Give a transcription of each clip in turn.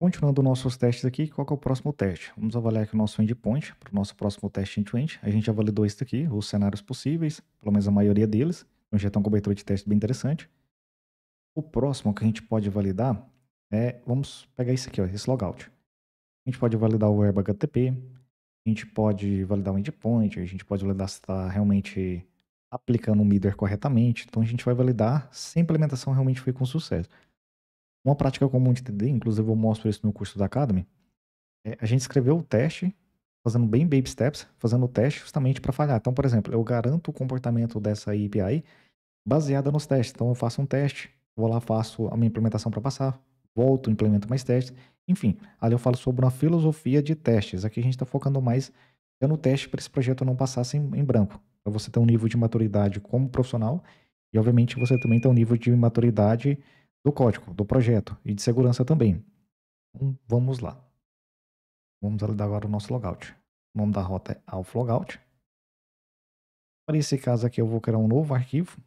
Continuando nossos testes aqui, qual é o próximo teste? Vamos avaliar aqui o nosso endpoint para o nosso próximo teste end-to-end. A gente já validou isso aqui, os cenários possíveis, pelo menos a maioria deles. Então já tem uma cobertura de teste bem interessante. O próximo que a gente pode validar é, vamos pegar isso aqui, ó, esse logout. A gente pode validar o verbo HTTP, a gente pode validar o endpoint, a gente pode validar se está realmente aplicando o middleware corretamente. Então a gente vai validar se a implementação realmente foi com sucesso. Uma prática comum de TD, inclusive eu mostro isso no curso da Academy, é a gente escreveu o teste, fazendo bem baby steps, fazendo o teste justamente para falhar. Então, por exemplo, eu garanto o comportamento dessa API baseada nos testes. Então, eu faço um teste, vou lá, faço a minha implementação para passar, volto, implemento mais testes. Enfim, ali eu falo sobre uma filosofia de testes. Aqui a gente está focando mais no teste para esse projeto não passar sem em branco. Para você ter um nível de maturidade como profissional e, obviamente, você também ter um nível de maturidade do código, do projeto e de segurança também. Então, vamos lá. Vamos validar agora o nosso logout. O nome da rota é alpha logout. Para esse caso aqui, eu vou criar um novo arquivo.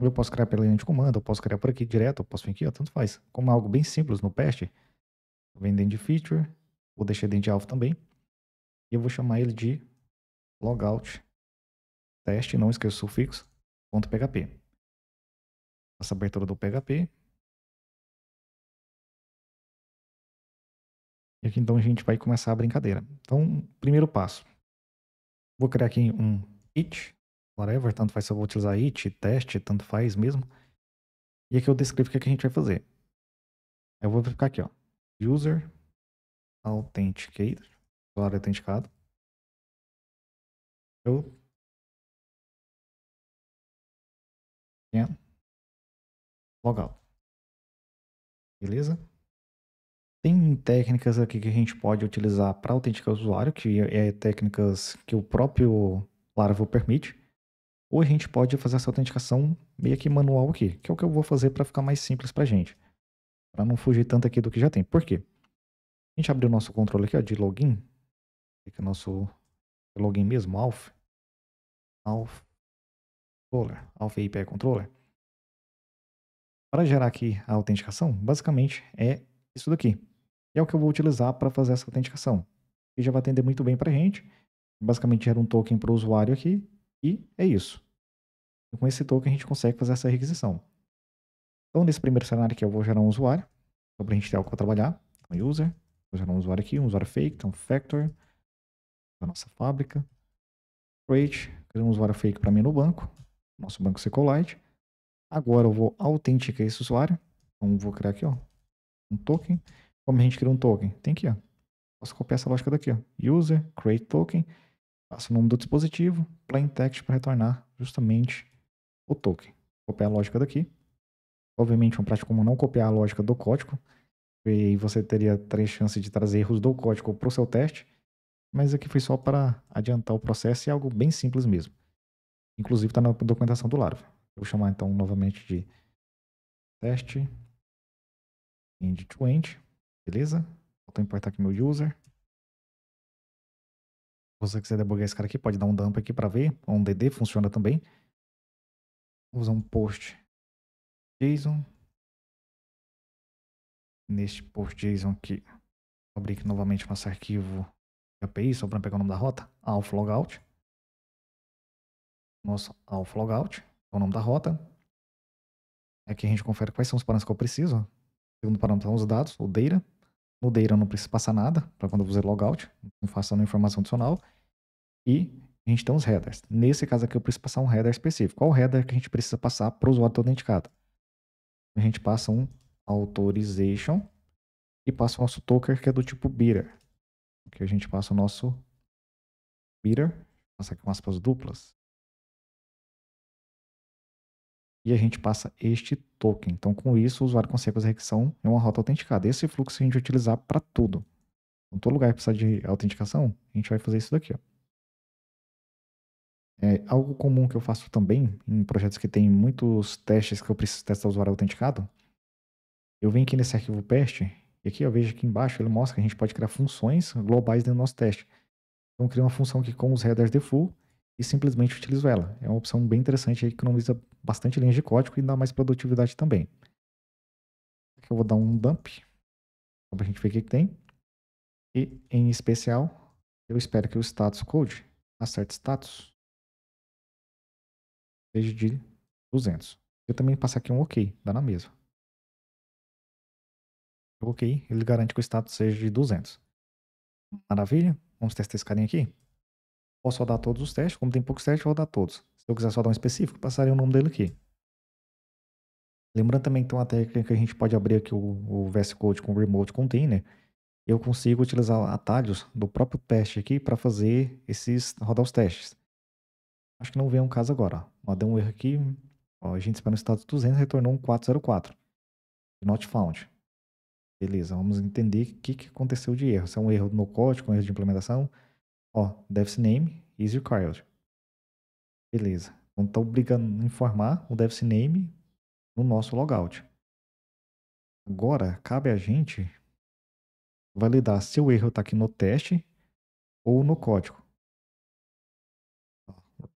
Eu posso criar pela linha de comando, eu posso criar por aqui direto, eu posso vir aqui, ó, tanto faz. Como é algo bem simples no past, vem dentro de feature, vou deixar dentro de alpha também. E eu vou chamar ele de logout teste, não esqueça o sufixo, .php. Nossa abertura do PHP. E aqui então a gente vai começar a brincadeira. Então, primeiro passo. Vou criar aqui um it, whatever, tanto faz se eu vou utilizar it, teste, tanto faz mesmo. E aqui eu descrevo o que, é a gente vai fazer. Eu vou verificar aqui, ó. User Authenticator, usuário autenticado. Eu. Yeah logout. Beleza? Tem técnicas aqui que a gente pode utilizar para autenticar o usuário, que é, é técnicas que o próprio Laravel permite. Ou a gente pode fazer essa autenticação meio que manual aqui, que é o que eu vou fazer para ficar mais simples para a gente. Para não fugir tanto aqui do que já tem. Por quê? A gente abre o nosso controle aqui ó, de login. Fica o nosso login mesmo, alf. Alf controller, alf API controller. Para gerar aqui a autenticação, basicamente é isso daqui. E é o que eu vou utilizar para fazer essa autenticação. E já vai atender muito bem para a gente. Basicamente gera um token para o usuário aqui e é isso. E com esse token a gente consegue fazer essa requisição. Então nesse primeiro cenário aqui eu vou gerar um usuário, só para a gente ter algo para trabalhar. um user, vou gerar um usuário aqui, um usuário fake, então factor, da nossa fábrica. Create, criar um usuário fake para mim no banco, nosso banco SQLite. Agora eu vou autenticar esse usuário. Então vou criar aqui, ó, um token. Como a gente cria um token? Tem aqui, ó. Posso copiar essa lógica daqui, ó. User, create token. Passo o nome do dispositivo, plain text para retornar justamente o token. Copiar a lógica daqui. Obviamente, é uma prática como não copiar a lógica do código. E aí você teria três chances de trazer erros do código para o seu teste. Mas aqui foi só para adiantar o processo e é algo bem simples mesmo. Inclusive está na documentação do Laravel. Vou chamar então novamente de teste end-to-end, beleza? Vou importar aqui meu user. Se você quiser debugar esse cara aqui, pode dar um dump aqui para ver, ou um dd, funciona também. Vou usar um post JSON. Neste post JSON aqui, vou abrir aqui novamente nosso arquivo API, só para pegar o nome da rota, alpha logout. Nosso alpha logout é o nome da rota. Aqui é a gente confere quais são os parâmetros que eu preciso. O segundo parâmetro são os dados, o data. No data eu não preciso passar nada para quando eu fazer logout, não faço nenhuma informação adicional. E a gente tem os headers. Nesse caso aqui eu preciso passar um header específico. Qual header que a gente precisa passar para o usuário autenticado? A gente passa um authorization e passa o nosso token que é do tipo beater. Que a gente passa o nosso beater, passa aqui com aspas duplas, e a gente passa este token. Então, com isso, o usuário consegue fazer requisição em uma rota autenticada. Esse fluxo a gente vai utilizar para tudo. Em então, todo lugar que precisar de autenticação, a gente vai fazer isso daqui. Ó. É algo comum que eu faço também em projetos que tem muitos testes que eu preciso testar o usuário autenticado. Eu venho aqui nesse arquivo PEST e aqui eu vejo aqui embaixo ele mostra que a gente pode criar funções globais dentro do nosso teste. Então, eu crio uma função aqui com os headers default e simplesmente utilizo ela. É uma opção bem interessante aí que economiza bastante linhas de código e dá mais produtividade também. Aqui eu vou dar um dump, para a gente ver o que, que tem. E, em especial, eu espero que o status code, acerte status, seja de 200. Eu também passar aqui um OK, dá na mesma. O OK, ele garante que o status seja de 200. Maravilha, vamos testar esse carinha aqui posso rodar todos os testes. Como tem poucos testes, vou rodar todos. Se eu quiser só dar um específico, passaria o nome dele aqui. Lembrando também que tem uma técnica que a gente pode abrir aqui o, o VS Code com o Remote Container. Eu consigo utilizar atalhos do próprio teste aqui para fazer esses, rodar os testes. Acho que não vem um caso agora. Ó, deu um erro aqui. Ó, a gente espera no status 200 retornou um 404. Not found. Beleza, vamos entender o que, que aconteceu de erro. Se é um erro no código, um erro de implementação. Ó, devs name is required. Beleza. Então está obrigando a informar o devs name no nosso logout. Agora, cabe a gente validar se o erro está aqui no teste ou no código.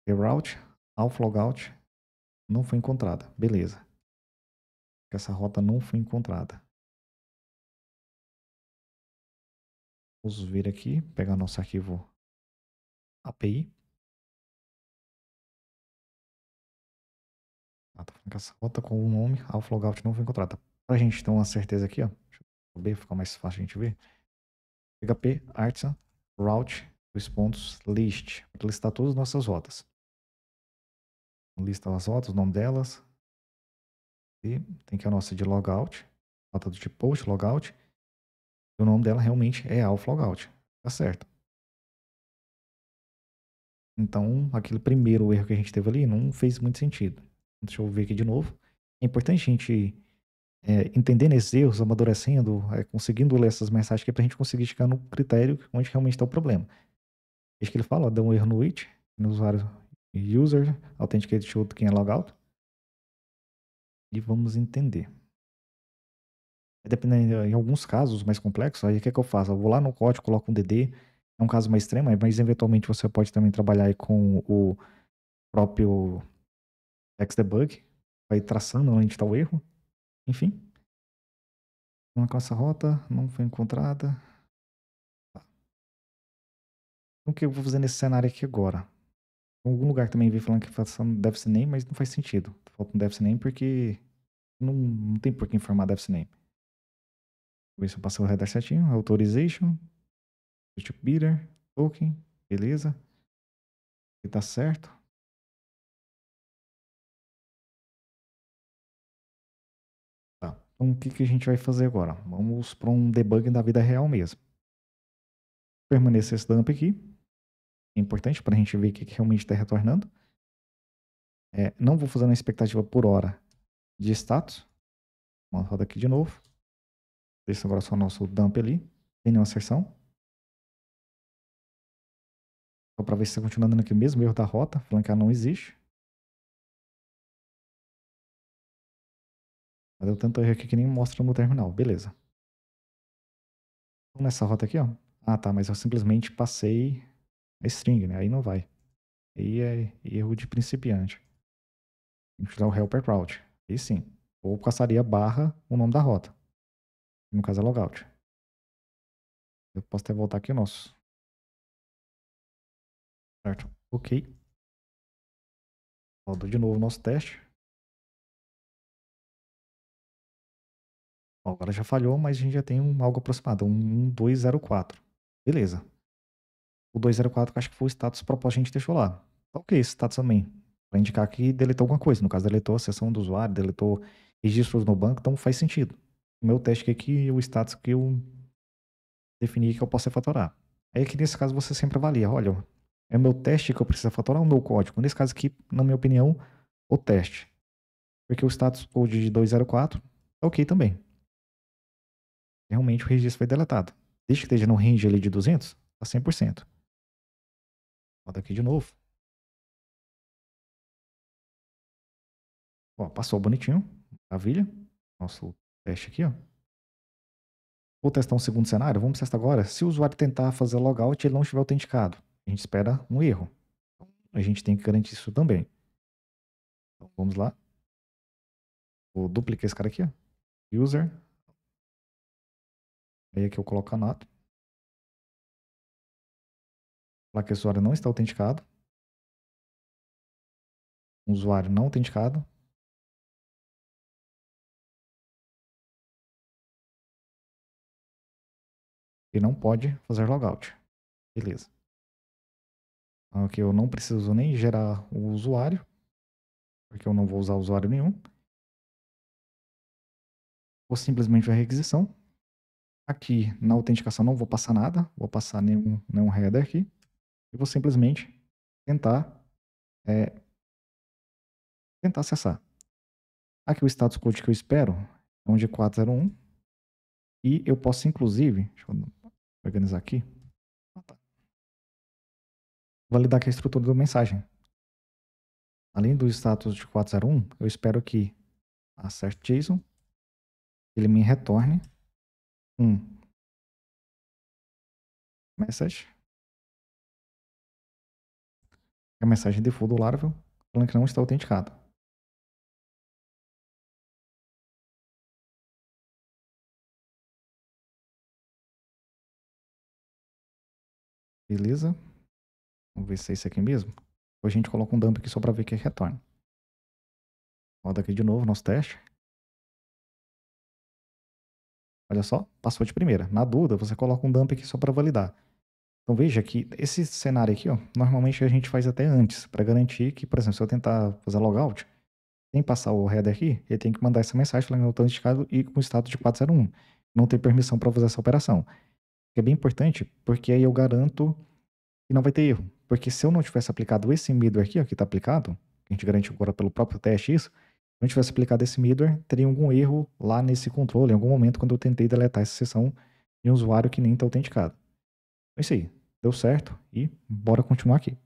The route, logout, não foi encontrada. Beleza. Essa rota não foi encontrada. Vamos ver aqui, pegar nosso arquivo API. Ah, tá falando que essa rota com o nome Alpha Logout não foi encontrada. Para tá. Pra gente ter uma certeza aqui, ó. Deixa eu ver, ficar mais fácil a gente ver. PHP Artisan Route, dois pontos, list. Para listar todas as nossas rotas. Lista as rotas, o nome delas. E tem que a nossa de logout. Rota do tipo post, logout. E o nome dela realmente é Alpha Logout. Tá certo. Então, aquele primeiro erro que a gente teve ali não fez muito sentido. Deixa eu ver aqui de novo. É importante a gente é, entendendo esses erros, amadurecendo, é, conseguindo ler essas mensagens aqui para a gente conseguir chegar no critério onde realmente está o problema. Veja que ele fala, ó, deu um erro no it, no usuário user, authenticated show quem é logout. E vamos entender. É dependendo, em alguns casos mais complexos, aí o que é que eu faço? Eu vou lá no código, coloco um DD, é um caso mais extremo, é, mas eventualmente você pode também trabalhar com o próprio Xdebug, vai traçando onde está o erro, enfim. Uma classe rota não foi encontrada. Tá. O que eu vou fazer nesse cenário aqui agora? Em algum lugar também vem falando que deve ser name, mas não faz sentido. Falta um deve name porque não, não tem por que informar deve name. Vou ver se eu passei o header certinho. Authorization. Tipo Beater, token, beleza. Aqui tá certo. Tá, então o que, que a gente vai fazer agora? Vamos para um debug da vida real mesmo. Permanecer esse dump aqui. É importante para a gente ver o que, que realmente está retornando. É, não vou fazer uma expectativa por hora de status. Vamos rodar aqui de novo. Deixa agora é só o nosso dump ali. Tem nenhuma sessão só para ver se continua tá continuando aqui mesmo, erro da rota, flancar não existe. Mas deu tanto erro aqui que nem mostra no terminal, beleza. Então, nessa rota aqui, ó. Ah, tá, mas eu simplesmente passei a string, né? Aí não vai. Aí é erro de principiante. Tem que tirar o helper route. Aí sim. Ou passaria barra o nome da rota. No caso é logout. Eu posso até voltar aqui o nosso Certo. Ok. Roda de novo o nosso teste. Ó, agora já falhou, mas a gente já tem um, algo aproximado. Um 1204. Beleza. O 204 que acho que foi o status proposto que a gente deixou lá. Tá ok, esse status também. Para indicar que deletou alguma coisa. No caso, deletou a sessão do usuário, deletou registros no banco, então faz sentido. O meu teste aqui é o status que eu defini que eu posso refatorar. É que nesse caso você sempre avalia, olha, é meu teste que eu preciso faturar o meu código? Nesse caso aqui, na minha opinião, o teste. Porque o status code de 204 está ok também. Realmente o registro foi deletado. Desde que esteja no range ali de 200, está 100%. Roda aqui de novo. Ó, passou bonitinho. Maravilha. Nosso teste aqui, ó. Vou testar um segundo cenário. Vamos testar agora. Se o usuário tentar fazer logout e ele não estiver autenticado, a gente espera um erro. A gente tem que garantir isso também. Então, vamos lá. Vou duplicar esse cara aqui, ó. User. Aí aqui eu coloco a NATO. Falar que o usuário não está autenticado. Um usuário não autenticado. e não pode fazer logout. Beleza. Ah, que eu não preciso nem gerar o usuário, porque eu não vou usar usuário nenhum. Vou simplesmente a requisição. Aqui na autenticação não vou passar nada, vou passar nenhum, nenhum header aqui. E vou simplesmente tentar, é, tentar acessar. Aqui o status code que eu espero é um de 401. E eu posso inclusive, deixa eu organizar aqui, validar aqui a estrutura da mensagem. Além do status de 401, eu espero que assert.json ele me retorne um message a mensagem default do Laravel falando que não está autenticado. Beleza? Vamos ver se é isso aqui mesmo. Ou a gente coloca um dump aqui só para ver o é que retorna. Roda aqui de novo nosso teste. Olha só, passou de primeira. Na dúvida, você coloca um dump aqui só para validar. Então veja que esse cenário aqui, ó, normalmente a gente faz até antes, para garantir que, por exemplo, se eu tentar fazer logout, sem passar o header aqui, ele tem que mandar essa mensagem falando que eu estou indicado e com o status de 401. Não tem permissão para fazer essa operação. É bem importante, porque aí eu garanto que não vai ter erro. Porque se eu não tivesse aplicado esse middleware aqui, ó, que está aplicado, a gente garante agora pelo próprio teste isso, se eu tivesse aplicado esse middleware, teria algum erro lá nesse controle, em algum momento quando eu tentei deletar essa sessão de um usuário que nem está autenticado. É isso aí, deu certo e bora continuar aqui.